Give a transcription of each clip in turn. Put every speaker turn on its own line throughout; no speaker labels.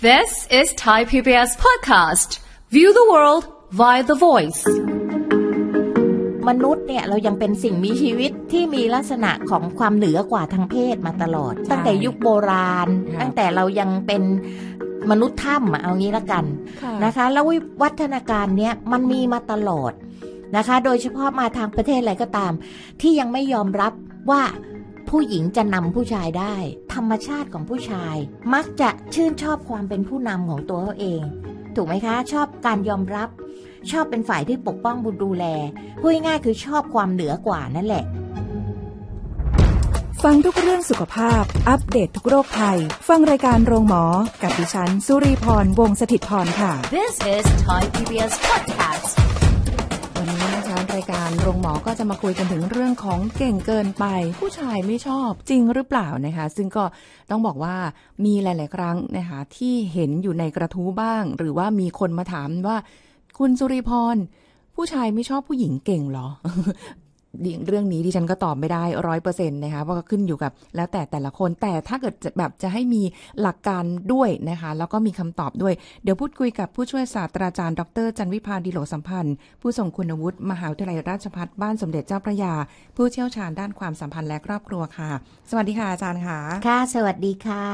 This is Thai PBS podcast. View the world via the voice. มนุษย์เนี่ยเรายังเป็นสิ่งมีชีวิตที่มีลักษณะของความเหนือกว่าทางเพศมาตลอด ตั้งแต่ยุคโบราณ ตั้งแต่เรายังเป็นมนุษย์ถ้ำเอางี้ละกันนะคะแล้ววัฒนาการเนี้ยมันมีมาตลอดนะคะ โดยเฉพาะมาทางประเทศอะไรก็ตาม ที่ยังไม่ยอมรับว่าผู้หญิงจะนำผู้ชายได้ ธรรมชาติของผู้ชายมักจะชื่นชอบความเป็นผู้นำของตัวเขาเอง ถูกไหมคะ ชอบการยอมรับ ชอบเป็นฝ่ายที่ปกป้องบุดูแล พูดง่ายคือชอบความเหนือกว่านั่นแหละ ฟังทุกเรื่องสุขภาพ อัปเดตททุกโรคภัยฟังรายการโรงหมอ กับดิฉันสุรีพร
วงศิตพรค่ะ
This is Thai PBS podcast
การโรงหมอก็จะมาคุยกันถึงเรื่องของเก่งเกินไป ผู้ชายไม่ชอบจริงหรือเปล่านะคะ ซึ่งก็ต้องบอกว่ามีหลาย ๆ ครั้งนะคะที่เห็นอยู่ในกระทู้บ้าง หรือว่ามีคนมาถามว่า คุณสุริพร ผู้ชายไม่ชอบผู้หญิงเก่งหรอเรื่องนี้ที่ฉันก็ตอบไม่ได้ร้อยเปอร์เซ็นต์นะคะเพราะก็ขึ้นอยู่กับ แล้วแต่แต่ละคนแต่ถ้าเกิดแบบจะให้มีหลักการด้วยนะคะ แล้วก็มีคำตอบด้วยเดี๋ยวพูดคุยกับผู้ช่วยศาสตราจารย์ดรจันวิพาดีโลสัมพันธ์ผู้ทรงคุณวุฒิมหาวิทยาลัยราชภัฏบ้านสมเด็จเจ้าพระยา ผู้เชี่ยวชาญด้านความสัมพันธ์และครอบครัวค่ะ สวัสดีค่ะอาจารย์ค่ะค่ะ สวัสดีค่ะ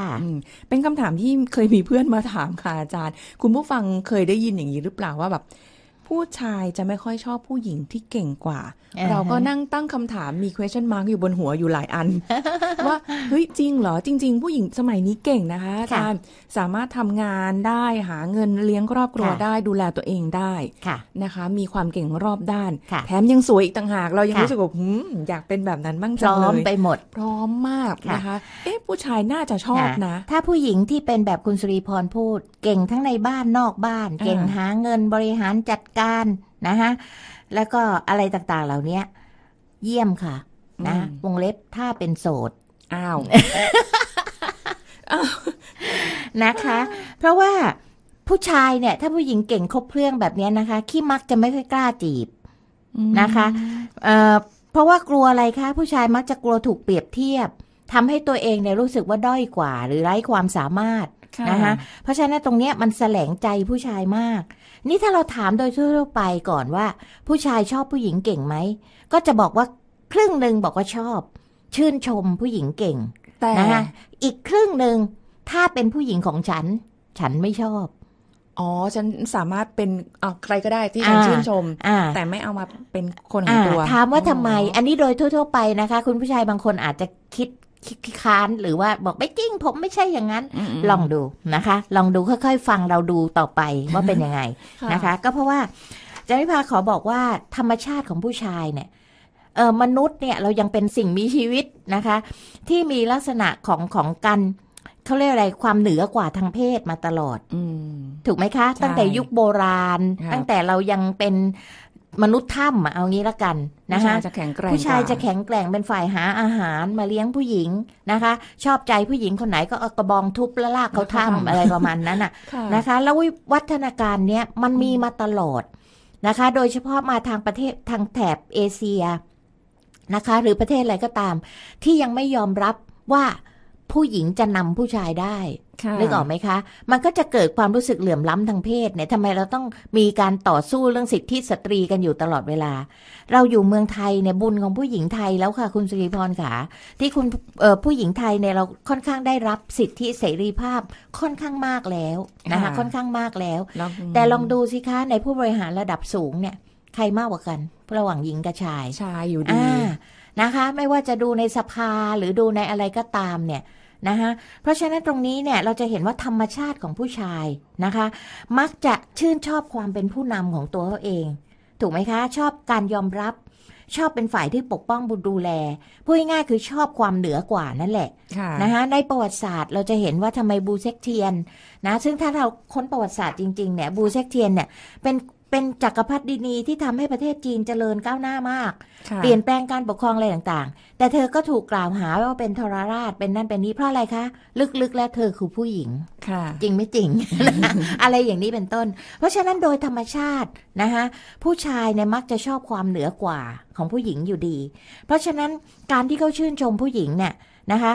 เป็นคำถามที่เคยมีเพื่อนมาถามค่ะอาจารย์ คุณผู้ฟังเคยได้ยินอย่างนี้หรือเปล่าว่าแบบผู้ชายจะไม่ค่อยชอบผู้หญิงที่เก่งกว่า เราก็นั่งตั้งคำถามมี question mark อยู่บนหัวอยู่หลายอัน ว่าเฮ้ย จริงเหรอจริง ๆผู้หญิงสมัยนี้เก่งนะคะอาจารย์สามารถทำงานได้หาเงินเลี้ยงครอบครัวได้ดูแลตัวเองได้ นะคะ มีความเก่งรอบด้านแถมยังสวยอีกต่างหากเรายังรู้สึกว่าอยากเป็นแบบนั้นบ้างจังเลยพร้อมไปหมด
พร้อมมากนะคะเอ๊ะผู้ชายน่าจะชอบนะถ้าผู้หญิงที่เป็นแบบคุณสุริพรพูดเก่งทั้งในบ้านนอกบ้าน เก่งหาเงินบริหารจัดการการนะฮะแล้วก็อะไรต่างๆ เหล่านี้เยี่ยมค่ะ นะ วงเล็บถ้าเป็นโสด อ้าวนะคะ เพราะว่าผู้ชายเนี่ย ถ้าผู้หญิงเก่งครบเครื่อง แบบนี้นะคะขี้มักจะไม่ค่อยกล้าจีบ นะคะเออ่เพราะว่ากลัวอะไร คะ ผู้ชายมักจะกลัวถูกเปรียบเทียบ ทำให้ตัวเองเนี่ยรู้สึกว่าด้อยกว่า หรือไร้ความสามารถนะคะเพราะฉะนั้นตรงเนี้ยมันแสลงใจผู้ชายมากนี่ถ้าเราถามโดยทั่วไปก่อนว่า ผู้ชายชอบผู้หญิงเก่งไหมก็จะบอกว่าครึ่งหนึ่งบอกว่าชอบ ชื่นชมผู้หญิงเก่งนะฮะอีกครึ่งหนึ่งถ้าเป็นผู้หญิงของฉัน ฉันไม่ชอบ อ๋อฉันสามารถเป็นเอาใครก็ได้ที่ฉันชื่นชมแต่ไม่เอามาเป็นคนของตัวถามว่าทำไม อันนี้โดยทั่วๆ ไปนะคะ คุณผู้ชายบางคนอาจจะคิดค้ค้านหรือว่าบอกไม่จริงผมไม่ใช่อย่างนั้นลองดูนะคะลองดูค่อย ๆ ฟังเราดูต่อไปว่าเป็นยังไงนะคะ ก็เพราะว่าจาริพาขอบอกว่าธรรมชาติของผู้ชายเนี่ยเออมนุษย์เนี่ยเรายังเป็นสิ่งมีชีวิตนะคะที่มีลักษณะของของกันเขาเรียกอะไรความเหนือกว่าทางเพศมาตลอดอถูกไหมคะ ตั้งแต่ยุคโบราณ ตั้งแต่เรายังเป็นมนุษย์ถ้ำเอางี้ละกันนะคะจะแข็งแกร่งผู้ชายจะแข็งแกร่งเป็นฝ่ายหาอาหารมาเลี้ยงผู้หญิงนะคะ ชอบใจผู้หญิงคนไหนก็เอากระบองทุบและลากเขาถ้ำอะไรประมาณนั้นอะนะคะ แล้ววัฒนาการเนี้ยมันมีมาตลอดนะคะโดยเฉพาะมาทางประเทศทางแถบเอเชียนะคะหรือประเทศอะไรก็ตามที่ยังไม่ยอมรับว่าผู้หญิงจะนำผู้ชายได้นึกออกไหมคะ มันก็จะเกิดความรู้สึกเหลื่อมล้ำทางเพศเนี่ยทำไมเราต้องมีการต่อสู้เรื่องสิทธิสตรีกันอยู่ตลอดเวลา เราอยู่เมืองไทยเนี่ยบุญของผู้หญิงไทยแล้วค่ะ คุณสุริพรค่ะที่คุณผู้หญิงไทยเนี่ยเราค่อนข้างได้รับสิทธิเสรีภาพค่อนข้างมากแล้วนะคะ ค่อนข้างมากแล้ว แต่ลองดูสิคะในผู้บริหารระดับสูงเนี่ย ใครมากกว่ากันระหว่างหญิงกับชายชายอยู่ดีนะคะ ไม่ว่าจะดูในสภาหรือดูในอะไรก็ตามเนี่ยนะคะเพราะฉะนั้นตรงนี้เนี่ยเราจะเห็นว่าธรรมชาติของผู้ชายนะคะ มักจะชื่นชอบความเป็นผู้นำของตัวเขาเอง ถูกไหมคะชอบการยอมรับชอบเป็นฝ่ายที่ปกป้องบุดูแลพูดง่ายๆคือชอบความเหนือกว่านั่นแหละนะคะในประวัติศาสตร์ เราจะเห็นว่าทำไมบูเซกเทียน นะ ซึ่งถ้าเราค้นประวัติศาสตร์จริง ๆ เนี่ยบูเซกเทียนเนี่ยเป็นเป็นจักรพรรดินีที่ทำให้ประเทศจีนเจริญก้าวหน้ามาก เปลี่ยนแปลงการปกครองอะไรต่างๆ แต่เธอก็ถูกกล่าวหาว่าเป็นทรราช เป็นนั่นเป็นนี้เพราะอะไรคะ ลึกๆ แล้วเธอคือผู้หญิงค่ะ จริงไม่จริงอะไรอย่างนี้เป็นต้น เพราะฉะนั้นโดยธรรมชาตินะคะผู้ชายเนี่ยมักจะชอบความเหนือกว่าของผู้หญิงอยู่ดี เพราะฉะนั้นการที่เขาชื่นชมผู้หญิงเนี่ยนะคะ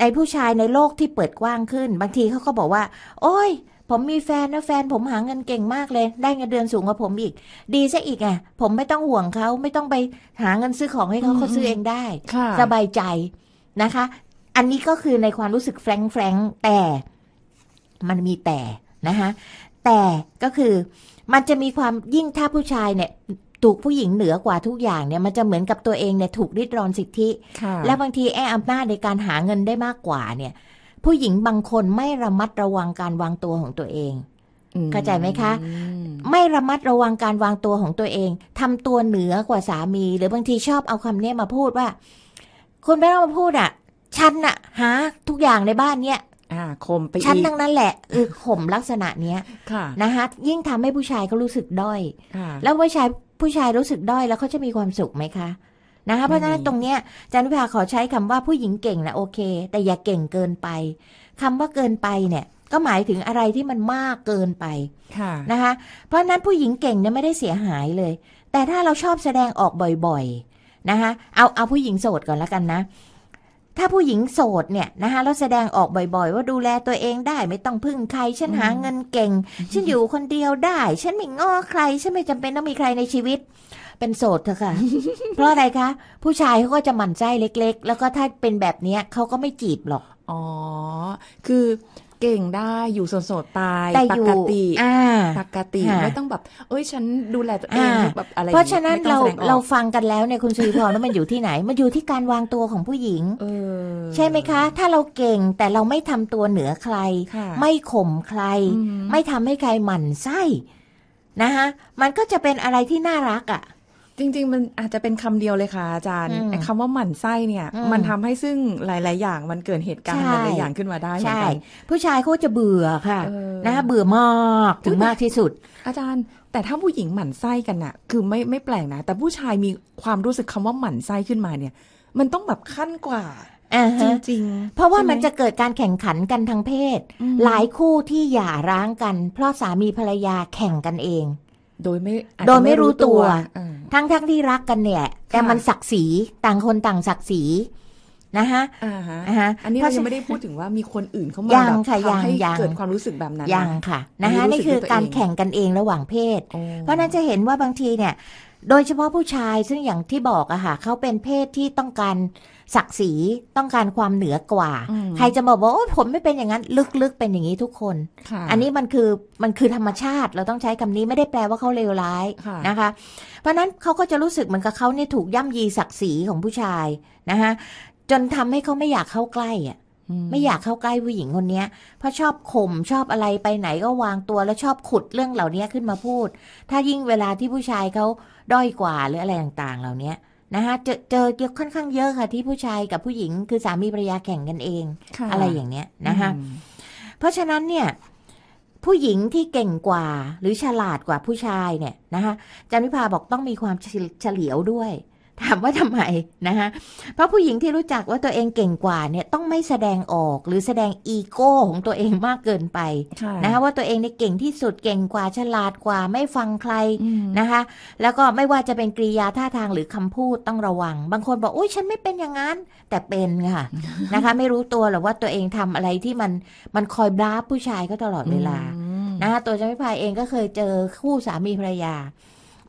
ในผู้ชายในโลกที่เปิดกว้างขึ้น บางทีเขาก็บอกว่า โอ้ยผมมีแฟนนะแฟนผมหาเงินเก่งมากเลย ได้เงินเดือนสูงกว่าผมอีก ดีซะอีกอ่ะ ผมไม่ต้องห่วงเขาไม่ต้องไปหาเงินซื้อของให้เขาเขาซื้อเองได้สบายใจนะคะ อันนี้ก็คือในความรู้สึกแฟรงแฟงแต่มันมีแต่นะคะแต่ก็คือมันจะมีความยิ่งถ้าผู้ชายเนี่ย ถูกผู้หญิงเหนือกว่าทุกอย่างเนี่ย มันจะเหมือนกับตัวเองเนี่ยถูกริดรอนสิทธิและบางทีแออำนาจในการหาเงินได้มากกว่าเนี่ยผู้หญิงบางคนไม่ระมัดระวังการวางตัวของตัวเองเข้าใจไหมคะ ไม่ระมัดระวังการวางตัวของตัวเอง ทำตัวเหนือกว่าสามีหรือบางทีชอบเอาคำเนี้ยมาพูดว่าคุณไม่ต้องมาพูดอ่ะฉันอ่ะหาทุกอย่างในบ้านเนี้ย
อ่าขมไปฉันทั้งนั้นแหละ
เออข่มลักษณะเนี้ยนะคะยิ่งทำให้ผู้ชายเขารู้สึกด้อยแล้วผู้ชายผู้ชายรู้สึกด้อย แล้วเขาจะมีความสุขไหมคะนะคะเพราะฉะนั้นตรงเนี้ยจันวิภาขอใช้คำว่าผู้หญิงเก่งนะโอเค แต่อย่าเก่งเกินไป คำว่าเกินไปเนี่ยก็หมายถึงอะไรที่มันมากเกินไปค่ะนะคะเพราะนั้นผู้หญิงเก่งเนี่ยไม่ได้เสียหายเลย แต่ถ้าเราชอบแสดงออกบ่อยๆนะคะเอา เอาผู้หญิงโสดก่อนแล้วกันนะ ถ้าผู้หญิงโสดเนี่ยนะคะเราแสดงออกบ่อยๆ ว่าดูแลตัวเองได้ไม่ต้องพึ่งใคร ฉันหาเงินเก่ง ฉันอยู่คนเดียวได้ ฉันไม่ง้อใคร ฉันไม่จำเป็นต้องมีใครในชีวิตเป็นโสดเถอะค่ะ เพราะอะไรคะ ผู้ชายเขาก็จะหมั่นไส้เล็ก ๆ แล้วก็ถ้าเป็นแบบเนี้ยเขาก็ไม่จีบหรอก อ๋อ คือเก่งได้อยู่โสดตายปกติปกติไม่ต้อง
แบบ เอ้ยฉันดูแลตัวเองแบบอ
ะไรเพราะฉะนั้นเราเราฟังกันแล้วเนี่ย คุณสุรแพรว่ามันอยู่ที่ไหน มันอยู่ที่การวางตัวของผู้หญิงใช่ไหมคะ ถ้าเราเก่งแต่เราไม่ทำตัวเหนือใครไม่ข่มใคร ไม่ทำให้ใครหมั่นไส้นะคะมันก็จะเป็นอะไรที่น่าร
ักอ่ะจริง ๆ มันอาจจะเป็นคำเดียวเลยค่ะอาจารย์คำว่าหมั่นไส้เนี่ย มันทำให้ซึ่งหลาย ๆ อย่าง มันเกิดเหตุการณ์หลายอย่างขึ้นมาได้ใช่ผู้ชายเขาจะเบื่อค่ะนะคะเบื่อมากถึงมากที่สุด อาจารย์ แต่ถ้าผู้หญิงหมั่นไส้กันน่ะ คือไม่ไม่แปลกนะ แต่ผู้ชายมีความรู้สึกคำว่าหมั่นไส้ขึ้นมาเนี่ยมันต้องแบบขั้นกว่า จ
ริงๆเพราะว่ามันจะเกิดการแข่งขันกันทางเพศหลายคู่ที่หย่าร้างกัน เพราะสามีภรรยาแข่งกันเองโดยไม่โดยไม่รู้ตัว ทั้งทั้งที่รักกันเนี่ย แต่มันศักดิ์ศรีต่างคนต่างศักดิ์ศรีนะคะนะคะอันนี้เรายัไม่ได้พูด
ถึงว่ามีคนอื่นเข้ามาแบบทำให้เกิดคว
ามรู้สึกแบบนั้นยังค่ะนะคะนี่คือการแข่งกันเองระหว่างเพศ เพราะนั้นจะเห็นว่าบางทีเนี่ยโดยเฉพาะผู้ชายซึ่งอย่างที่บอกอะค่ะเขาเป็นเพศที่ต้องการศักดิ์ศรีต้องการความเหนือกว่า ใครจะมาบอกว่าผมไม่เป็นอย่างนั้นลึกๆเป็นอย่างนี้ทุกคนอันนี้มันคือมันคือธรรมชาติ เราต้องใช้คำนี้ไม่ได้แปลว่าเขาเลวร้ายนะคะ เพราะนั้นเขาก็จะรู้สึกเหมือนกับเขาเนี่ยถูกย่ำยีศักดิ์ศรีของผู้ชายนะคะจนทำให้เขาไม่อยากเข้าใกล้ อ่ะ ไม่อยากเข้าใกล้ผู้หญิงคนนี้เพราะชอบข่มชอบอะไรไปไหนก็วางตัวแล้วชอบขุดเรื่องเหล่านี้ขึ้นมาพูด ถ้ายิ่งเวลาที่ผู้ชายเขาด้อยกว่าหรืออะไรต่าง ๆ เหล่านี้นะคะเจอ เจอเยอะค่อนข้างเยอะค่ะที่ผู้ชายกับผู้หญิงคือสามีภรรยาแข่งกันเอง อะไรอย่างเนี้ยนะคะเพราะฉะนั้นเนี่ยผู้หญิงที่เก่งกว่าหรือฉลาดกว่าผู้ชายเนี่ยนะคะจันวิภาบอกต้องมีความเฉลียวด้วยถามว่าทำไมนะคะ เพราะผู้หญิงที่รู้จักว่าตัวเองเก่งกว่าเนี่ยต้องไม่แสดงออกหรือแสดงอีโก้ของตัวเองมากเกินไปนะคะว่าตัวเองเนี่ยเก่งที่สุดเก่งกว่าฉลาดกว่าไม่ฟังใครนะคะ แล้วก็ไม่ว่าจะเป็นกริยาท่าทางหรือคำพูดต้องระวัง บางคนบอกอุ้ยฉันไม่เป็นอย่างนั้นแต่เป็นค่ะนะคะ ไม่รู้ตัวหรอกว่าตัวเองทำอะไรที่มันมันคอยบล้าผู้ชายก็ตลอดเวลานะคะตัวจ้าพิพายเองก็เคยเจอคู่สามีภรรยา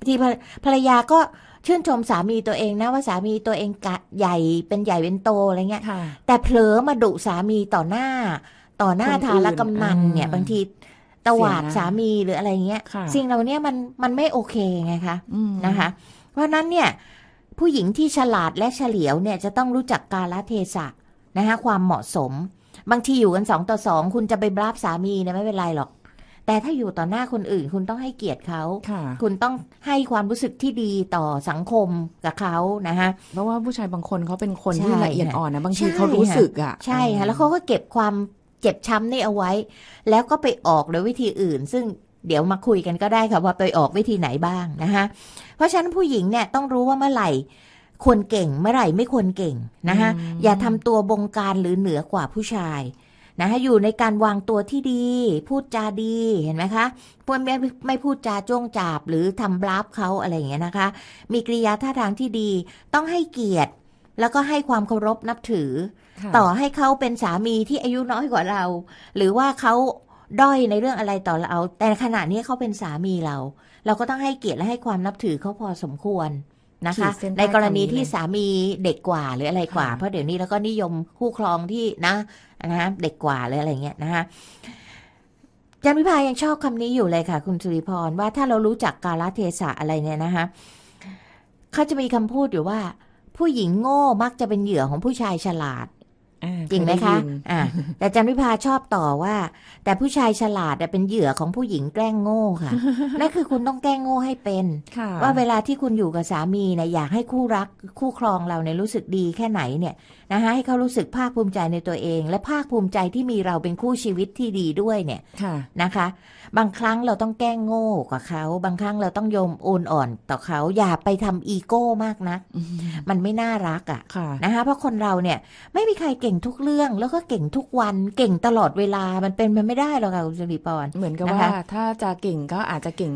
ที่ภรรยาก็ชื่นชมสามีตัวเองนะว่า สามีตัวเองกะใหญ่เป็นใหญ่เป็นโตอะไรเงี้ยแต่เผลอมาดุสามีต่อหน้า ต่อหน้าทารกำนันเนี่ยบางทีตวาดสามีหรืออะไรเงี้ยสิ่งเหล่านี้มันมันไม่โอเคไงคะนะคะเพราะนั้นเนี่ยผู้หญิงที่ฉลาดและเฉลียวเนี่ยจะต้องรู้จักกาลเทศะนะคะความเหมาะสม บางทีอยู่กันสองต่อสองคุณจะไปบราบสามีเนี่ยไม่เป็นไร หรอกแต่ถ้าอยู่ต่อหน้าคนอื่นคุณต้องให้เกียรติเขาค่ะคุณต้องให้ความรู้สึกที่ดีต่อสังคมกับเขา นะคะเพราะว่าผู้ชายบางคนเขาเป็นคนที่ละเอียดอ่อนนะบางทีเขารู้สึกอ่ะใช่ค่ะแล้วเขาก็เก็บความเจ็บช้ำนี่เอาไว้ แล้วก็ไปออกโดยวิธีอื่น ซึ่งเดี๋ยวมาคุยกันก็ได้ค่ะว่าไปออกวิธีไหนบ้างนะคะเพราะฉะนั้นผู้หญิงเนี่ยต้องรู้ว่าเมื่อไหร่ควรเก่ง เมื่อไหร่ไม่ควรเก่งนะคะอย่าทำตัวบงการหรือเหนือกว่าผู้ชายนะอยู่ในการวางตัวที่ดี พูดจาดีเห็นไหมคะพูดไม่ไม่พูดจาจ้วงจาบ หรือทำบลับเขาอะไรอย่างเงี้ยนะคะ มีกริยาท่าทางที่ดีต้องให้เกียรติแล้วก็ให้ความเคารพนับถือ ต่อให้เขาเป็นสามีที่อายุน้อยกว่าเรา หรือว่าเขาด้อยในเรื่องอะไรต่อเราแต่ขณะนี้เขาเป็นสามีเรา เราก็ต้องให้เกียรติและให้ความนับถือเขาพอสมควรนะคะในกรณีที่สามีเด็กกว่าหรืออะไรกว่าเพราะเดี๋ยวนี้แล้วก็นิยมคู่ครองที่นะนะฮะเด็กกว่าเลยอะไรเงี้ยนะฮะจันพิพายังชอบคำนี้อยู่เลยค่ะ คุณสุริพรว่าถ้าเรารู้จักกาลเทศะอะไรเนี่ยนะคะเขาจะมีคำพูดอยู่ว่า ผู้หญิงโง่มักจะเป็นเหยื่อของผู้ชายฉลาดจริงไหมคะ อ่าแต่จันพิพาชอบต่อว่าแต่ผู้ชายฉลาดเป็นเหยื่อของผู้หญิงแกล้งโง่ค่ะนั่นคือคุณต้องแกล้งโง่ให้เป็นว่าเวลาที่คุณอยู่กับสามีเนี่ยอยากให้คู่รักคู่ครองเราเนี่ยรู้สึกดีแค่ไหนเนี่ยนะคะให้เขารู้สึกภาคภูมิใจในตัวเอง และภาคภูมิใจที่มีเราเป็นคู่ชีวิตที่ดีด้วยเนี่ยนะคะ บางครั้งเราต้องแกล้งโง่กับเขา บางครั้งเราต้องยมโอนอ่อน ต่อเขา อย่าไปทำอีโก้มากนะมันไม่น่ารักอะ่ะนะคะเพราะคนเราเนี่ยไม่มีใครเก่งทุกเรื่อง แล้วก็เก่งทุกวันเก่งตลอดเวลามันเป็นมันไม่ได้หรอกค่ะคุณสุริปอนเหมือนกับว่าถ
้าจะเก่งก็อาจจะเก่ง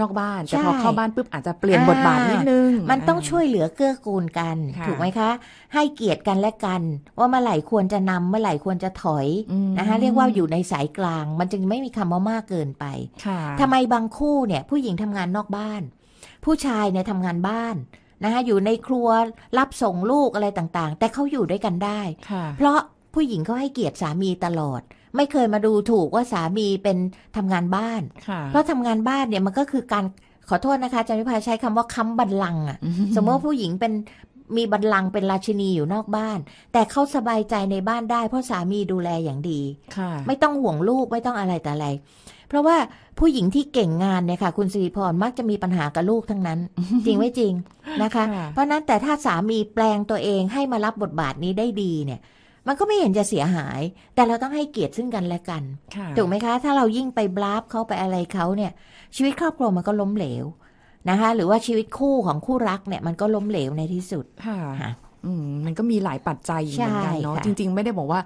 นอกบ้
านแต่พอเข้าบ้านปุ๊บอาจจะเปลี่ยนบทบาทนิดนึงมันต้องช่วยเหลือเกื้อกูลกัน ถูกไหมคะ ให้เกียรติกันและและกันว่าเมื่อไหร่ควร จะนำเมื่อไหร่ควรจะถอยนะคะเรียกว่าอยู่ในสายกลาง มันจึงไม่มีคำว่ามากเกินไปทำไมบางคู่เนี่ยผู้หญิงทำงานนอกบ้าน ผู้ชายเนี่ยทำงานบ้านนะคะอยู่ในครัวรับส่งลูกอะไรต่างๆ แต่เขาอยู่ด้วยกันได้ เพราะผู้หญิงเขาให้เกียรติสามีตลอด ไม่เคยมาดูถูกว่าสามีเป็นทำงานบ้าน เพราะทำงานบ้านเนี่ยมันก็คือการขอโทษนะคะอาจารย์พิพาใช้คำว่าค้าบันลังอะ่ะ สมมติว่าผู้หญิงเป็นมีบัลลังก์เป็นราชินีอยู่นอกบ้าน แต่เขาสบายใจในบ้านได้ เพราะสามีดูแลอย่างดีไม่ต้องห่วงลูก ไม่ต้องอะไรแต่อะไร เพราะว่าผู้หญิงที่เก่งงานเนี่ยค่ะคุณสิริพรมักจะมีปัญหากับลูกทั้งนั้น จริงไม่จริงนะคะ เพราะนั้นแต่ถ้าสามีแปลงตัวเองให้มารับบทบาทนี้ได้ดีเนี่ย มันก็ไม่เห็นจะเสียหาย แต่เราต้องให้เกียรติซึ่งกันและกันถูกไหมคะ ถ้าเรายิ่งไปบลาฟเขาไปอะไรเขาเนี่ย ชีวิตครอบครัวมันก็ล้มเหลวนะคะหรือว่าชีวิตคู่ของคู่รักเนี่ยมันก็ล้มเหลวในที่สุดค่ะมันก็มีหลายปัจจัยเหมือนกันเนาะจ
ริง ๆ ไม่ได้บอกว่า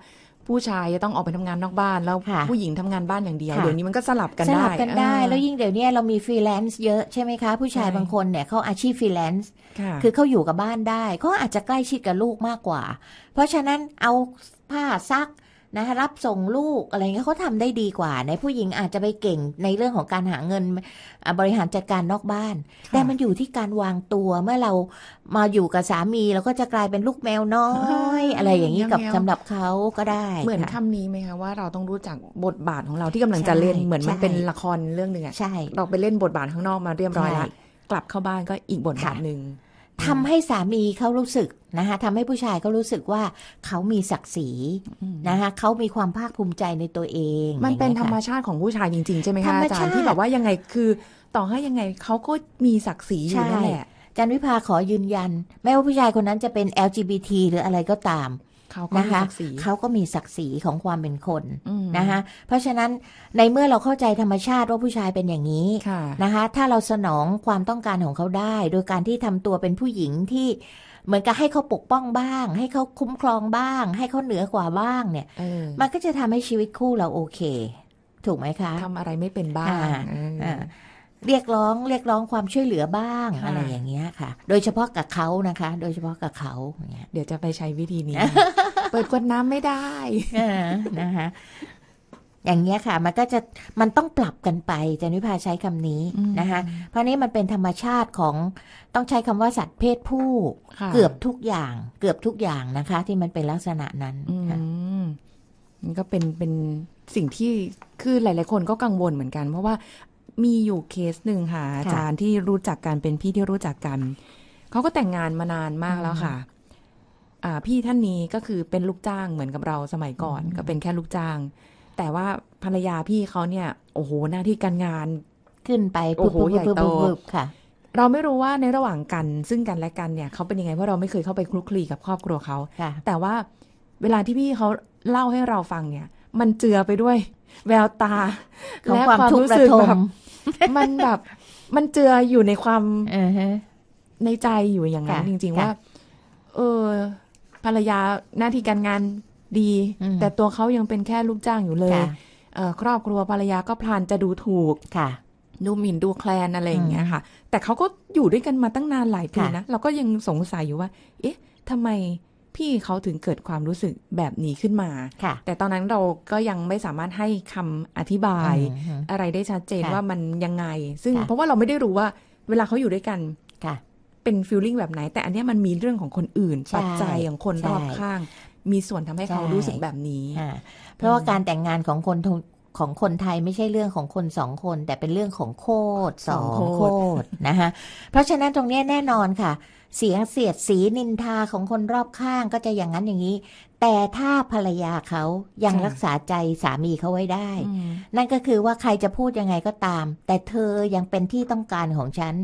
ผู้ชายจะต้องออกไปทำงานนอกบ้านแล้ว ผู้หญิงทำงานบ้านอย่างเดียวเดี๋ยวนี้มันก็สลับกันได้สลับกันได้แล้วย
ิ่งเดี๋ยวนี้เรามีฟรีแลนซ์เยอะใช่ไหมคะผู้ชายบางคนเนี่ยเขาอาชีพฟรีแลนซ์คือเขาอยู่กับบ้านได้ เขาอาจจะใกล้ชิดกับลูกมากกว่า เพราะฉะนั้นเอาผ้าซักนะคะรับส่งลูกอะไรเงี้ยเขาทำได้ดีกว่าในผู้หญิงอาจจะไปเก่งในเรื่องของการหาเงิน บริหารจัดการนอกบ้าน แต่มันอยู่ที่การวางตัวเมื่อเรามาอยู่กับสามีเราก็จะกลายเป็นลูกแมวน้อย อะไรอย่างนี้กับสำหรับเขาก็ได้ เหมือนค
ำนี้ไหมคะว่าเราต้องรู้จัก
บทบาทของเราที่กำลังจะเล่นเหมือนมันเป็นละครเรื่องหนึ่งอะเราไปเล่นบทบาทข้างนอกมาเรียบร้อยแล้วกลับเข้าบ้านก็อีกบทบาทหนึ่งทำให้สามีเขารู้สึกนะคะทำให้ผู้ชายเขารู้สึกว่าเขามีศักดิ์ศรีนะคะเขามีความภาคภูมิใจในตัวเอง มันเป็นธรรมชาติของผู้ชายจริงๆใช่ไหมคะอาจารย์ที่แบบว่ายังไง คือ ต่อให้ยังไงเขาก็มีศักดิ์ศรีอยู่นั่นแหละจันวิภาขอยืนยันแม้ว่าผู้ชายคนนั้นจะเป็น LGBT หรืออะไรก็ตามขาก็นะคะเขาก็มีศักดิ์ศรีของความเป็นคนนะคะเพราะฉะนั้นในเมื่อเราเข้าใจธรรมชาติว่าผู้ชายเป็นอย่างนี้นะคะถ้าเราสนองความต้องการของเขาได้ โดยการที่ทำตัวเป็นผู้หญิงที่เหมือนกับให้เขาปกป้องบ้าง ให้เขาคุ้มครองบ้าง ให้เขาเหนือกว่าบ้างเนี่ยมันก็จะทำให้ชีวิตคู่เราโอเค ถูกไหมคะ ทำอะไรไม่เป็นบ้างเรียกร้อง เรียกร้องความช่วยเหลือบ้าง อะไรอย่างเงี้ยค่ะ โดยเฉพาะกับเขานะคะ โดยเฉพาะกับเขา เดี๋ยวจะไปใช้วิธีนี้ เปิดกวนน้ำไม่ได้ นะคะอย่างเงี้ยค่ะ มันก็จะมันต้องปรับกันไป จันวิพาใช้คำนี้นะคะ เพราะนี้มันเป็นธรรมชาติของต้องใช้คำว่าสัตว์เพศผู้เกือบทุกอย่าง เกือบทุกอย่างนะคะ ที่มันเป็นลักษณะนั้นมันก็เป็นเป็นสิ่งที่คือหลาย ๆคน
ก็กังวลเหมือนกันเพราะว่ามีอยู่เคสหนึ่งค่ะอาจารย์ที่รู้จักกันเป็นพี่ที่รู้จักกันเขาก็แต่งงานมานานมากแล้วค่ะพี่ท่านนี้ก็คือเป็นลูกจ้างเหมือนกับเราสมัยก่อนก็เป็นแค่ลูกจ้าง แต่ว่าภรรยาพี่เขาเนี่ยโอ้โหหน้าที่การงานขึ้นไปโอ้โหใหญ่โตค่ะ เราไม่รู้ว่าในระหว่างกัน ซึ่งกันและกันเนี่ยเขาเป็นยังไงเพราะเราไม่เคยเข้าไปคลุกคลีกับครอบครัวเขาแต่ว่าเวลาที่พี่เขาเล่าให้เราฟังเนี่ย มันเจือไปด้วย แววตา
และความรู้สึกแบบ
มันแบบมันเจืออยู่ในความในใจอยู่อย่างนั้นจริงๆว่า เออ ภรรยาหน้าที่การงานดี แต่ตัวเขายังเป็นแค่ลูกจ้างอยู่เลยครอบครัวภรรยาก็พลานจะดูถูกค่ะดูหมิ่นดูแคลนอะไรอย่างเงี้ยค่ะ แต่เขาก็อยู่ด้วยกันมาตั้งนานหลายปีนะ เราก็ยังสงสัยอยู่ว่า เอ๊ะทำไมพี่เขาถึงเกิดความรู้สึกแบบนี้ขึ้นมา แต่ตอนนั้นเราก็ยังไม่สามารถให้คำอธิบาย อะไรได้ชัดเจนว่ามันยังไง ซึ่งเพราะว่าเราไม่ได้รู้ว่า เวลาเขาอยู่ด้วยกัน เป็นฟีลลิ่งแบบไหน แต่อันนี้มันมีเรื่องของคนอื่น ปัจจัยของคนรอบข้าง ม
ีส่วนทำให้เขารู้สึกแบบนี้ เพราะว่าการแต่งงานของคนของคนไทยไม่ใช่เรื่องของคนสองคน แต่เป็นเรื่องของโคตรสองโคตรนะคะเพราะฉะนั้นตรงนี้แน่นอนค่ะเสียงเสียดสีนินทาของคนรอบข้างก็จะอย่างนั้นอย่างนี้ แต่ถ้าภรรยาเขายังรักษาใจสามีเขาไว้ได้ นั่นก็คือว่าใครจะพูดยังไงก็ตาม แต่เธอยังเป็นที่ต้องการของฉัน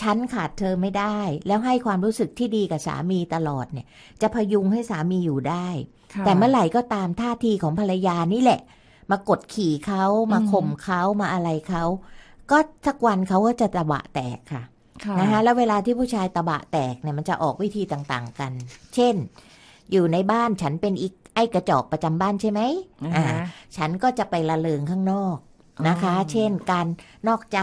ฉันขาดเธอไม่ได้ แล้วให้ความรู้สึกที่ดีกับสามีตลอดเนี่ย จะพยุงให้สามีอยู่ได้ แต่เมื่อไหร่ก็ตามท่าทีของภรรยานี่แหละ มากดขี่เขามาข่มเขามาอะไรเขา ก็สักวันเขาก็จะตะบะแตกค่ะนะคะแล้วเวลาที่ผู้ชายตะบะแตกเนี่ยมันจะออกวิธีต่างๆกัน เช่นอยู่ในบ้านฉันเป็นอีกไอ้กระจอกประจำบ้านใช่ไหมอ่าฉันก็จะไปละเลงข้างนอกนะคะ เช่นการนอกใจ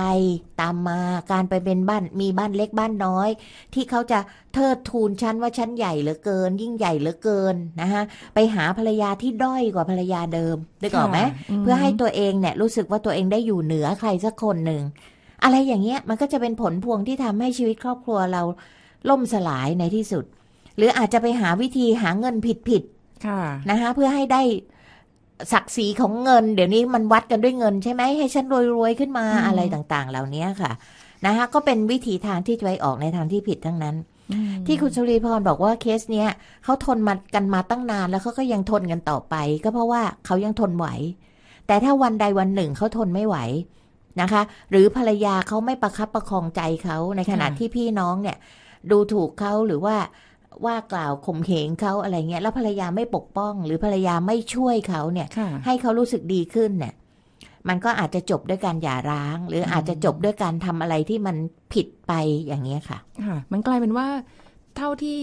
ตามมาการไปเป็นบ้านมีบ้านเล็กบ้านน้อย ที่เขาจะเทิดทูนฉันว่าฉันใหญ่เหลือเกิน ยิ่งใหญ่เหลือเกินนะคะไปหาภรรยาที่ด้อยกว่าภรรยาเดิมได้ก่อนไหมเพื่อให้ตัวเองเนี่ยรู้สึกว่าตัวเองได้อยู่เหนือใครสักคนหนึ่งอะไรอย่างเงี้ย มันก็จะเป็นผลพวงที่ทำให้ชีวิตครอบครัวเราล่มสลายในที่สุด หรืออาจจะไปหาวิธีหาเงินผิดผิดนะคะเพื่อให้ได้ศักดิ์ศรีของเงิน เดี๋ยวนี้มันวัดกันด้วยเงินใช่ไหมให้ฉันรวยรวยขึ้นมาอะไรต่างๆ เหล่านี้ค่ะ นะคะก็เป็นวิธีทางที่จะไปออกในทางที่ผิดทั้งนั้น ที่คุณชลีพรบอกว่าเคสเนี้ยเขาทนมากันมาตั้งนานแล้วเขาก็ยังทนกันต่อไป ก็เพราะว่าเขายังทนไหว แต่ถ้าวันใดวันหนึ่งเขาทนไม่ไหวนะคะ หรือภรรยาเขาไม่ประคับประคองใจเขาในขณะที่พี่น้องเนี่ย ดูถูกเขาหรือว่าว่ากล่าวข่มเหงเขาอะไรเงี้ยแล้วภรรยาไม่ปกป้อง หรือภรรยาไม่ช่วยเขาเนี่ยให้เขารู้สึกดีขึ้นเนี่ยมันก็อาจจะจบด้วยการหย่าร้าง หรืออาจจะจบด้วยการทำอะไรที่มันผิดไปอย่างเงี้ยค่ะ
ค่ะ มันกลายเป็นว่าเท่าที่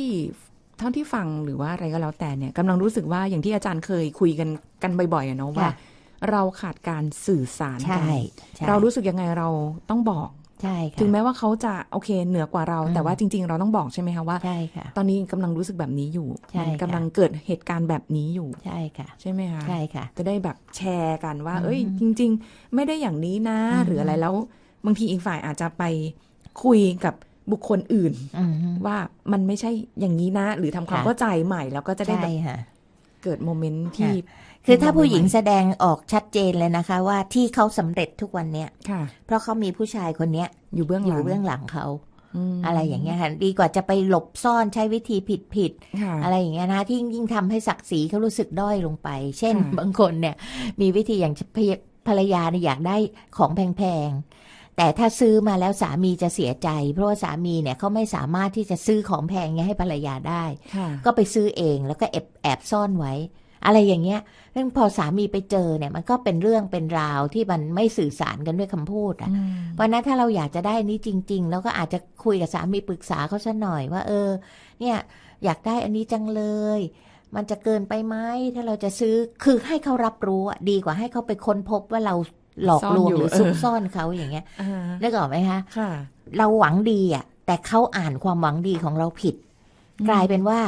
เท่าที่ฟังหรือว่าอะไรก็แล้วแต่เนี่ยกำลังรู้สึกว่าอย่างที่อาจารย์เคยคุยกันกันบ่อยๆอะเนาะว่าเราขาดการสื่อสารกันเรารู้สึกยังไงเราต้องบอก ใช่ค่ะถึงแม้ว่าเขาจะโอเคเหนือกว่าเรา แต่ว่าจริง ๆเราต้องบอกใช่ไหมคะว่าใช่ค่ะตอนนี้กำลังรู้สึกแบบนี้อยู่ใช่กำลังเกิดเหตุการณ์แบบนี้อยู่ใช่ค่ะ ใช่ไหมคะใช่ค่ะจะได้แบบแชร์กันว่า เอ้ย จริง ๆ ไม่ได้อย่างนี้นะหรืออะไรแล้วบางทีอีกฝ่ายอาจจะไปคุยกับบุคคล
อื่นว่ามันไม่ใช่อย่างนี้นะ หรือทำความเข้าใจใหม่ แล้วก็จะได้แบบเกิดโมเมนต์ที่คือถ้าผู้หญิงแสดงออกชัดเจนเลยนะคะ ว่าที่เขาสำเร็จทุกวันเนี้ยเพราะเขามีผู้ชายคนเนี้ยอยู่เบื้องอยู่เบื้องหลังเขาอะไรอย่างเงี้ยค่ะดีกว่าจะไปหลบซ่อนใช้วิธีผิดผิดอะไรอย่างเงี้ยนะที่ยิ่งทำให้ศักดิ์ศรีเขารู้สึกด้อยลงไป เช่นบางคนเนี่ย มีวิธีอย่างภรรยาเนี่ยอยากได้ของแพงๆแต่ถ้าซื้อมาแล้วสามีจะเสียใจ เพราะว่าสามีเนี่ย เขาไม่สามารถที่จะซื้อของแพงเงี้ยให้ภรรยาได้ ก็ไปซื้อเอง แล้วก็แอบแอบซ่อนไว้อะไรอย่างเงี้ยเรื่องพอสามีไปเจอเนี่ย มันก็เป็นเรื่องเป็นราวที่มันไม่สื่อสารกันด้วยคำพูด อ่ะวันนั้นถ้าเราอยากจะได้นี้จริงๆแล้วก็อาจจะคุยกับสามีปรึกษาเขาซะหน่อยว่าเออ เนี่ย อยากได้อันนี้จังเลย มันจะเกินไปไหมถ้าเราจะซื้อคือให้เขารับรู้ดีกว่าให้เขาไปค้นพบว่าเราหลอกลวงหรือซุกซ่อนเขาอย่างเงี้ยได้ก่อนไหมคะเราหวังดีอ่ะ แต่เขาอ่านความหวังดีของเราผิดกลายเป็นว่า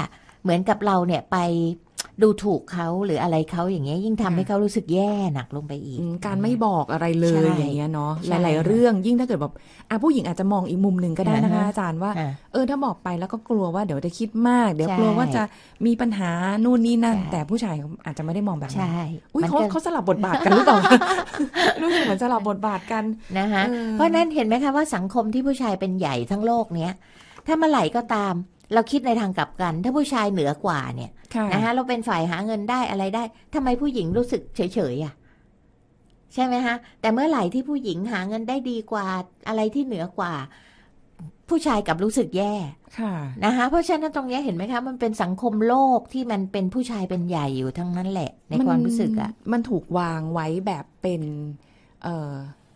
เหมือนกับเราเนี่ยไปดูถูกเขาหรืออะไรเขาอย่างเงี้ยยิ่งทำให้เขารู้สึกแย่หนักลงไปอีกการไม่บอกอะไร
เลยอย่างเงี้ยเนาะหลาย ๆ เรื่องยิ่งถ้าเกิดแบบอ่ะผู้หญิงอาจจะมองอีกมุมหนึ่งก็ได้นะคะอาจารย์ว่า เออถ้าบอกไปแล้วก็กลัวว่าเดี๋ยวจะคิดมาก เดี๋ยวกลัวว่าจะมีปัญหานู่นนี่นั
่นแต่ผู้ชายอาจจะไม่ได้มองแบบนั้นอุ้ยเขาเขาสลับบทบาทกันหรือเปล่ารู้สึกเหมือนสลับบทบาทกันนะคะเพราะนั้นเห็นไหมคะว่าสังคมที่ผู้ชายเป็นใหญ่ทั้งโลกเนี้ยถ้าเมื่อไหร่ก็ตามเราคิดในทางกลับกันถ้าผู้ชายเหนือกว่าเนี่ยนะคะเราเป็นฝ่ายหาเงินได้อะไรได้ ทำไมผู้หญิงรู้สึก เฉยๆอ่ะใช่ไหมฮะ แต่เมื่อไหร่ที่ผู้หญิงหาเงินได้ดีกว่าอะไรที่เหนือกว่า ผู้ชายกับรู้สึกแย่นะคะเพราะฉะนั้นตรงนี้เห็นไหมคะมันเป็นสังคมโลกที่มันเป็นผู้ชายเป็นใหญ่อยู่ทั้งนั้นแหละ ในความรู้สึกอะมันถูกวางไว้แบบเป็น เ
อ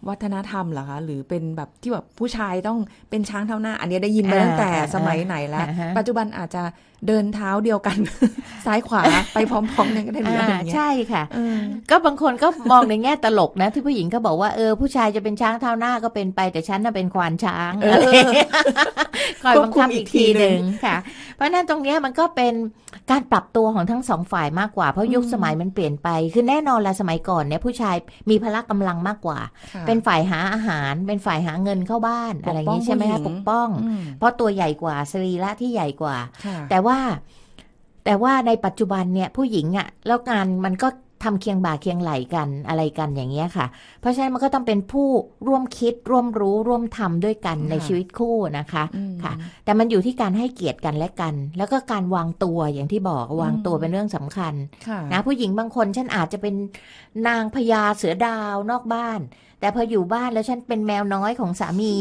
วัฒนธรรมเหรอคะ หรือเป็นแบบที่แบบผู้ชายต้องเป็นช้างเท่าหน้า อันนี้ได้ยินมาตั้งแต่สมัยไหนแล้ว ปัจจุบันอาจจะเดินเท้าเดียวกันซ้ายขวาไ
ปพร้อมๆกันก็ได้หลือะไรย่างเงี้ยใช่ค่ะก็บางคนก็มองในแง่ตลกนะที่ผู้หญิงก็บอกว่าเออผู้ชายจะเป็นช้างเท้าหน้าก็เป็นไปแต่ฉันน่ะเป็นควานช้าง
คอยบังคับอีกทีหนึ่ง
ค่ะ เพราะนั้นตรงนี้มันก็เป็นการปรับตัวของทั้งสองฝ่ายมากกว่าเพราะยุคสมัยมันเปลี่ยนไป คือแน่นอนละสมัยก่อนเนี่ยผู้ชายมีพละกำลังมากกว่า เป็นฝ่ายหาอาหารเป็นฝ่ายหาเงินเข้าบ้านอะไรอย่างนี้ใช่ไหมคะปกป้อง เพราะตัวใหญ่กว่าสรีระที่ใหญ่กว่า แต่ว่าว่าแต่ว่าในปัจจุบันเนี่ยผู้หญิงอะ่ะแล้วงานมันก็ทำเคียงบ่าเคียงไหลกันอะไรกันอย่างเงี้ยค่ะ เพราะฉะนั้นมันก็ต้องเป็นผู้ร่วมคิดร่วมรู้ร่วมทำด้วยกันในชีวิตคู่นะคะค่ะแต่มันอยู่ที่การให้เกียรติกันและกัน แล้วก็การวางตัวอย่างที่บอกวางตัวเป็นเรื่องสำคัญ นะผู้หญิงบางคนฉันอาจจะเป็นนางพญาเสือดาวนอกบ้านแต่พออยู่บ้านแล้วฉันเป็นแมวน้อยของสามี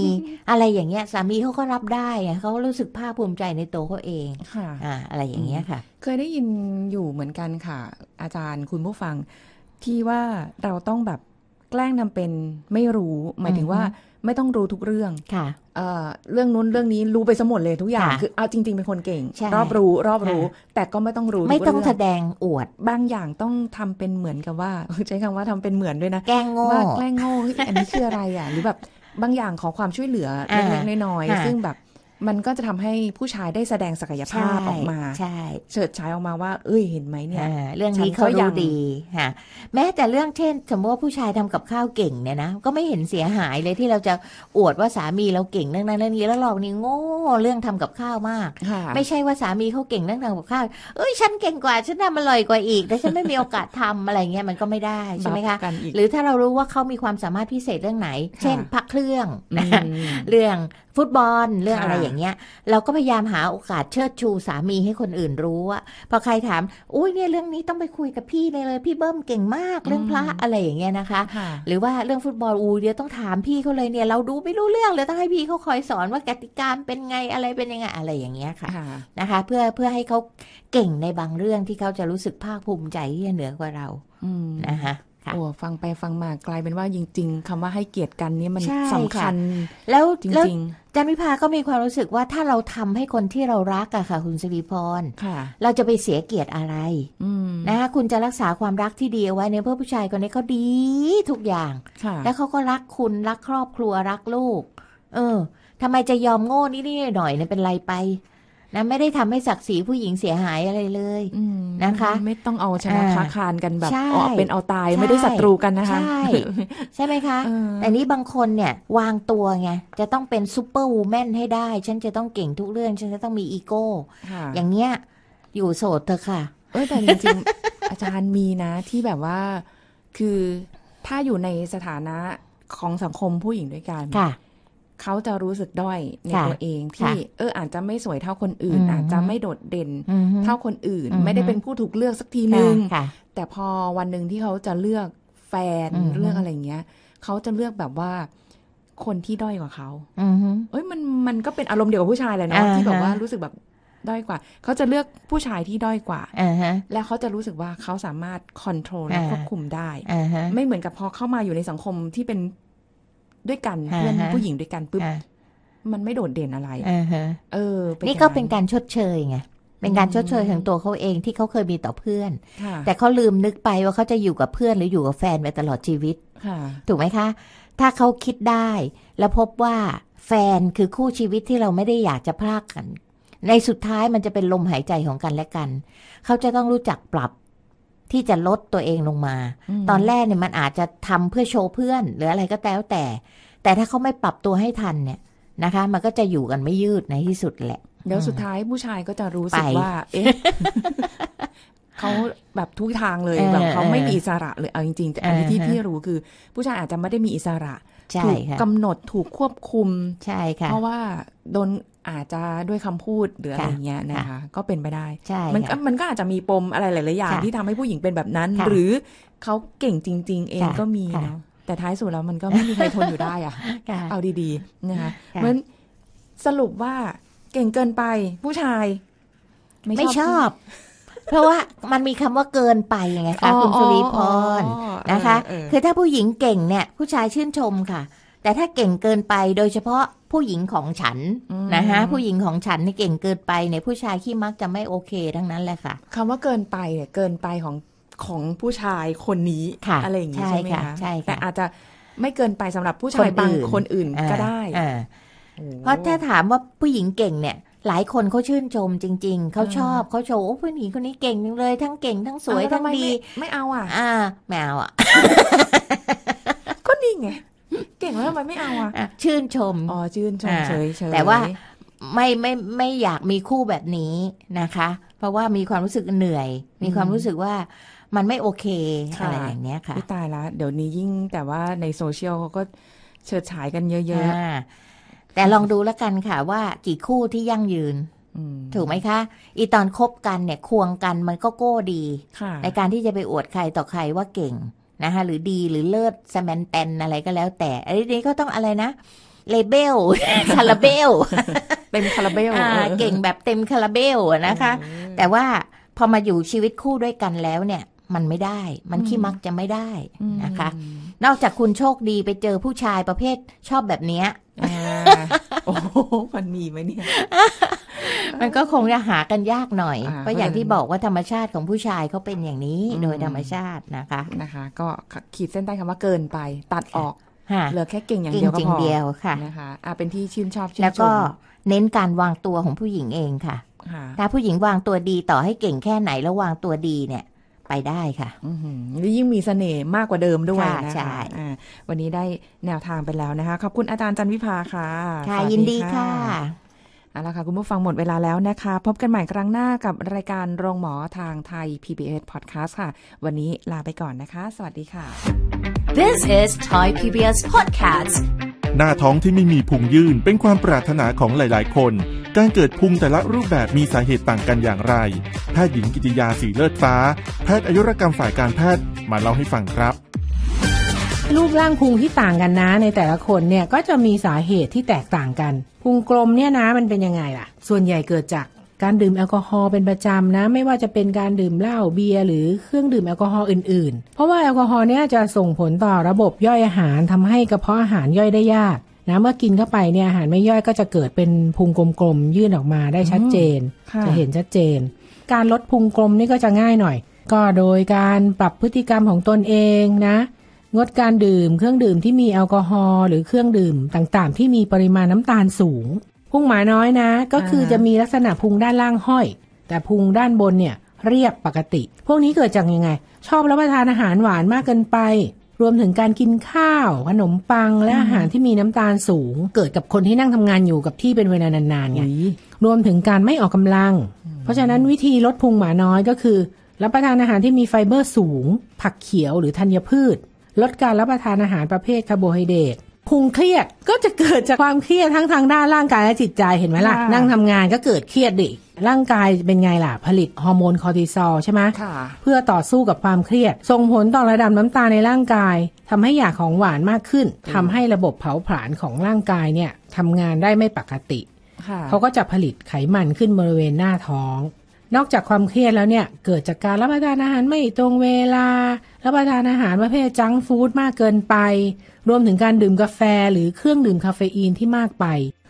อะไรอย่างเงี้ยสามีเขาก็รับได้เขารู้สึกภาคภูมิใจในตัวเขาเองค่ะอะอะไรอย่างเงี้ยค่ะ เคยได้ยินอยู่เหมือ
นกันค่ะ อาจารย์คุณผู้ฟังที่ว่าเราต้องแบบแกล้งทำเป็นไม่รู้หมายถึงว่าไม่ต้องรู้ทุกเรื่องค่ะเรื่องนู้นเรื่องนี้รู้ไปสมหมดเลยทุกอย่างคือเอาจริง ๆ เป็นคนเก่ง รอบรู้รอบรู้แต่ก็ไม่ต้องรู้ ไม่ต้องแสดงอวดบางอย่างต้องทำเป็นเหมือนกับว่าใช้คำว่าทำเป็นเหมือนด้วยนะแกล้งโง่แกล้งโง่อันนี้ชื่ออะไรอ่ะหรือแบบบางอย่างขอความช่วยเหลือเล็กๆน้อยๆซึ่งแบบมันก็จะทำให้ผู้ชายได้แสดงศักยภาพออกมา ใช่เฉิดฉายออกมาว่าเอ้ยเห็นไหมเน
ี่ยเรื่องนี้เขาดูดีค่ะแม้แต่เรื่องเช่น สมมติว่าผู้ชายทำกับข้าวเก่งเนี่ยนะก็ไม่เห็นเสียหายเลยที่เราจะอวดว่าสามีเราเก่งเรื่องนั้นเรื่องนี้แล้วลอกนี่โง่เรื่องทำกับข้าวมาก ไม่ใช่ว่าสามีเขาเก่งเรื่องทำกับข้าวเอ้ยฉันเก่งกว่าฉันทำอร่อยกว่าอีกแต่ฉันไม่มีโอกาสทำอะไรเงี้ยมันก็ไม่ได้ใช่ไหมคะหรือถ้าเรารู้ว่าเขามีความสามารถพิเศษเรื่องไหน เช่นพักเครื่องเรื่องฟุตบอล เรื่องอะไรอย่างเงี้ย เราก็พยายามหาโอกาสเชิดชูสามีให้คนอื่นรู้ว่าพอใครถาม อุ้ยเนี่ยเรื่องนี้ต้องไปคุยกับพี่เลยเลย พี่เบิ้มเก่งมากเรื่องพระอะไรอย่างเงี้ยนะคะ หรือว่าเรื่องฟุตบอลอูเดี๋ยวต้องถามพี่เขาเลยเนี่ยเราดูไม่รู้เรื่องเลยต้องให้พี่เขาคอยสอนว่ากติกาเป็นไงอะไรเป็นยังไงอะไรอย่างเงี้ยค่ะนะคะ เพื่อเพื่อให้เขาเก่งในบางเรื่องที่เขาจะรู้สึกภาคภูมิใจที่เหนือกว่าเรานะคะโอ้ฟังไปฟังมากลายเป็นว่าจริงๆ คำว่าให้เกียรติกันนี่มันสำคัญ แล้วจริงๆจันพิพาก็มีความรู้สึกว่าถ้าเราทำให้คนที่เรารักอะค่ะ คุณสิริพรเราจะไปเสียเกียรติอะไรนะคะคุณจะรักษาความรักที่ดีเอาไว้เนี่ยเพื่อผู้ชายคนนี้เขาดี ทุกอย่างแล้วเขาก็รักคุณรักครอบครัวรักลูก เออทำไมจะยอมโง่นิด่หน่อยเนี่ยเป็นไรไปนะไม่ได้ทำให้ศักดิ์ศรีผู้หญิงเสียหายอะไรเลยนะคะไม่ต้องเอาชนะค้าคานกันแบบอ๋อเป็นเอาตายไม่ได้ศัตรูกันนะคะ ใช่ ใช่ไหมคะแต่นี้บางคนเนี่ยวางตัวไงจะต้องเป็นซูเปอร์วูแมนให้ได้ฉันจะต้องเก่งทุกเรื่องฉันจะต้องมีอีโก้อย่างเงี้ยอยู่โสดเถอะค่ะเออแต่จริ
งๆอาจารย์มีนะ ที่แบบว่าคือถ้าอยู่ในสถานะของสังคมผู้หญิงด้วยกันค่ะเขาจะรู้สึกด้อยในตัวเอง ที่เอออาจจะไม่สวยเท่าคนอื่น อาจจะไม่โดดเด่นเท่าคนอื่นไม่ได้เป็นผู้ถูกเลือกสักทีนึงแต่พอวันหนึ่งที่เขาจะเลือกแฟนเรื่องอะไรเงี้ย เขาจะเลือกแบบว่าคนที่ด้อยกว่าเขาเอ้ยมันมันก็เป็นอารมณ์เดียวกับผู้ชายแหละเนาะที่บอกว่ารู้สึกแบบด้อยกว่า เขาจะเลือกผู้ชายที่ด้อยกว่าแล้วเขาจะรู้สึกว่าเขาสามารถควบคุมได้ไม่เหมือนกับพอเข้ามาอยู่ในสังคมที่เป็นด้วยกันเพื่อนผู้หญิงด้วยกันปุ๊บมันไม่โดดเด่นอะไรเออนี่ก็เป็น
การชดเชยไงเป็นการชดเชยของตัวเขาเองที่เขาเคยมีต่อเพื่อนแต่เขาลืมนึกไปว่าเขาจะอยู่กับเพื่อน หรืออยู่กับแฟนไปตลอดชีวิตถูกไหมคะ ถ้าเขาคิดได้ แล้วพบว่าแฟนคือคู่ชีวิตที่เราไม่ได้อยากจะพลากกัน ในสุดท้ายมันจะเป็นลมหายใจของกันและกันเขาจะต้องรู้จักปรับที่จะลดตัวเองลงมา ตอนแรกเนี่ยมันอาจจะทำเพื่อโชว์เพื่อน หรืออะไรก็แล้วแต่ แต่ถ้าเขาไม่ปรับตัวให้ทันเนี่ยนะคะ มันก็จะอยู่กันไม่ยืดในที่สุดแหละเดี๋ยวสุดท
้ายผู้ชายก็จะรู้สึกว่า เอ๊ะเขาแบบทุกทางเลยแบบเขาไม่มีอิสระเลยเอาจริงๆแต่อันนี้ที่พี่รู้คือ ผู้ชายอาจจะไม่ได้มีอิสระถูกกำหนดถูกควบคุมใช่ค่ะเพราะว่าโดนอาจจะด้วยคำพูดหรืออะไรเงี้ยนะคะก็เป็นไปได้ใช่ มันมันก็อาจจะมีปมอะไรหลาย ๆ อย่างที่ทำให้ผู้หญิงเป็นแบบนั้น หรือเขาเก่งจริง ๆ เองก็มีนะแต่ท้ายสุดแล้วมันก็ไม่มีใครทนอยู่ได้อะเอาดี ๆ นะคะเพราะสรุปว่า
เก่งเกินไป ผู้ชาย ไม่ชอบ เพราะว่ามันมีคำว่าเกินไปไงคะคุณสุริพรนะคะ คือถ้าผู้หญิงเก่งเนี่ยผู้ชายชื่นชมค่ะแต่ถ้าเก่งเกินไปโดยเฉพาะผู้หญิงของฉันนะฮะผู้หญิงของฉันนี่เก่งเกินไปเนี่ยผู้ชายขี้มักจะไม่โอเคทั้งนั้นแหละค่ะคำว่าเกินไปเนี่ยเกินไปของของผู้ชายคนนี้อะไรอย่างนี้ใช่ไหมคะใช่แต่อาจจะไม่เกินไปสำหรับผู้ชายบางคนอื่นก็ได้เพราะถ้าถามว่าผู้หญิงเก่งเนี่ย หลายคนเขาชื่นชม จริง ๆเขาชอบเขาโชว์ผู้หญิงคนนี้เก่งจังเลยทั้งเก่งทั้งสวยทั้งดีไม่เอาอ่ะ อ่าไม่เอาอ่ะก็นี่ไงเก่งแล้วทำไมไม่เอาอ่ะ ชื่นชม อ๋อชื่นชมเฉยเแต่ว่าไม่ไม่ไม่อยากมีคู่แบบนี้นะคะ เพราะว่ามีความรู้สึก เหนื่อย มีความรู้สึกว่ามันไม่โอเคอะไรอย่างเนี้ยค่ะตายละเดี๋ยวนี้ยิ่ง แต่ว่าในโซเชียลเขาก็เชิดฉายกันเยอะ ๆ แต่ลองดูแล้วกันค่ะว่า กี่คู่ที่ยั่งยืนถูกไหมคะ อีตอนคบกันเนี่ย ควงกันมันก็โก้ดีในการที่จะไปอวดใครต่อใครว่าเก่งนะคะหรือดีหรือเลิศสแมนแตนอะไรก็แล้วแต่อันนี้ก็ต้องอะไรนะเลเบลคาราเบลเต็มคาราเบลเก่งแบบเต็มคาราเบลนะคะ แต่ว่าพอมาอยู่ชีวิตคู่ด้วยกันแล้วเนี่ย มันไม่ได้มันขี้มักจะไม่ได้นะคะ นอกจากคุณโชคดีไปเจอผู้ชายประเภทชอบแบบเนี้ยโอ้มันมีไหมเนี่ยมันก็คงจะหากันยากหน่อย เพราะอย่างที่บอกว่าธรรมชาติของผู้ชายเขาเป็นอย่างนี้ โดยธรรมชาตินะคะนะคะ ก็ขีดเส้นใต้คำว่าเกินไป ตัดออกเหลือแค่เก่งอย่างเดียวก็พอเดียวค่ะนะคะอ่าเป็นที่ชื่นชอบชื่นชมแล้วก็เน้นการวางตัวของผู้หญิงเองค่ะ ถ้าผู้หญิงวางตัวดีต่อให้เก่งแค่ไหนแล้ววางตัวดีเนี่ย ไปได้ค่ะอืยิ่งมีสเสน่ห์มากกว่าเดิมด้วยนะคะวันนี้ได้
แนวทางไปแล้วนะคะขอบคุณอาจารย์จันวิภาค่ะ ค่ะยินดีค่ะเอาละค่ะคุณผู้ฟังหมดเวลาแล้วนะคะ พบกันใหม่ครั้งหน้ากับรายการโรงหมอทางไทย PBS Podcast ค่ะ วันนี้ลาไปก่อนนะคะ สวัสดีค่ะ This is Thai PBS
Podcast
ห
น้าท้องที่ไม่มีพุงยื่นเป็นความปรารถนาของหลายๆ คน การเกิดพุงแต่ละรูปแบบมีสาเหตุต่างกันอย่างไรแพทย์หญิงกิติยาสีเลิศฟ้า แพทย์อายุรกรรมฝ่ายการแพทย์มาเล่าให้ฟังครับรูปร่างพุงที่ต่า
งกันนะ ในแต่ละคนเนี่ยก็จะมีสาเหตุที่แตกต่างกันพุงกลมเนี่ยนะมันเป็นยังไงล่ะ ส่วนใหญ่เกิดจาก การดื่มแอลกอฮอล์เป็นประจำนะ ไม่ว่าจะเป็นการดื่มเหล้าเบียร์หรือเครื่องดื่มแอลกอฮอล์อื่นๆ เพราะว่าแอลกอฮอล์เนี่ยจะส่งผลต่อระบบย่อยอาหารทำให้กระเพาะอาหารย่อยได้ยากนะเมื่อกินเข้าไปเนี่ยอาหารไม่ย่อยก็จะเกิดเป็นพุงกลมๆยื่นออกมาได้ชัดเจน จะเห็นชัดเจน การลดพุงกลมนี่ก็จะง่ายหน่อย ก็โดยการปรับพฤติกรรมของตนเองนะงดการดื่มเครื่องดื่มที่มีแอลกอฮอล์หรือเครื่องดื่มต่างๆ ที่มีปริมาณน้ำตาลสูง พุงหมาน้อยนะ ก็คือจะมีลักษณะพุงด้านล่างห้อย แต่พุงด้านบนเนี่ยเรียบปกติ พวกนี้เกิดจากยังไง ชอบรับประทานอาหารหวานมากเกินไปรวมถึงการกินข้าวขนมปังและอาหารที่มีน้ำตาลสูง เกิดกับคนที่นั่งทำงานอยู่กับที่เป็นเวลานานๆไงรวมถึงการไม่ออกกำลัง เพราะฉะนั้นวิธีลดพุงหมาน้อยก็คือ รับประทานอาหารที่มีไฟเบอร์สูง ผักเขียวหรือธัญพืชลดการรับประทานอาหารประเภทคาร์โบไฮเดรต พุงเครียดก็จะเกิดจากความเครียดทั้งทาง ด้านร่างกายและจิตใจเห็นไหมล่ะ นั่งทำงานก็เกิดเครียดดิร่างกายเป็นไงล่ะ ผลิตฮอร์โมนคอร์ติซอลใช่ไหมเพื่อต่อสู้กับความเครียด ส่งผลต่อระดับน้ำตาในร่างกาย ทำให้อยากของหวานมากขึ้น ทำให้ระบบเผาผลาญของร่างกายเนี่ยทำงานได้ไม่ปกติ เขาก็จะผลิตไขมันขึ้นบริเวณหน้าท้องนอกจากความเครียดแล้วเนี่ยเกิดจากการรับประทานอาหารไม่ตรงเวลา รับประทานอาหารประเภทจังฟู้ดมากเกินไป รวมถึงการดื่มกาแฟหรือเครื่องดื่มคาเฟอีนที่มากไป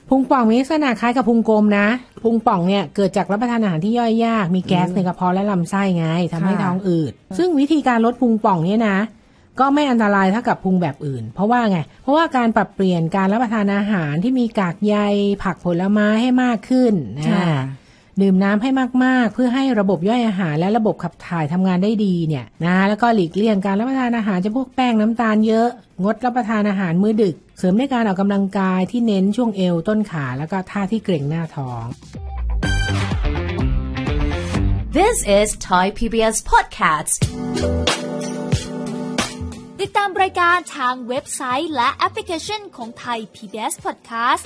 พุงป่องมีลักษณะคล้ายกับพุงกลมนะพุงป่องเนี่ยเกิดจากรับประทานอาหารที่ย่อยยาก มีแก๊สในกระเพาะและลำไส้ไงทำให้ท้องอืดซึ่งวิธีการลดพุงป่องเนี่ยนะ ก็ไม่อันตรายเท่ากับพุงแบบอื่น เพราะว่าไงเพราะว่าการปรับเปลี่ยนการรับประทานอาหารที่มีกากใยผักผลไม้ให้มากขึ้นนะดื่มน้ำให้มาก ๆ เพื่อให้ระบบย่อยอาหารและระบบขับถ่ายทำงานได้ดีเนี่ยนะแล้วก็หลีกเลี่ยงการรับประทานอาหารจะพวกแป้งน้ำตาลเยอะ งดรับประทานอาหารมื้อดึก เสริมด้วยการออกกำลังกายที่เน้นช่วงเอว ต้นขาแล้วก็ท่าที่เกร็งหน้าท้อง
This is Thai PBS Podcast ติดตามรายการทางเว็บไซต์และแอปพลิเคชันของ Thai PBS Podcast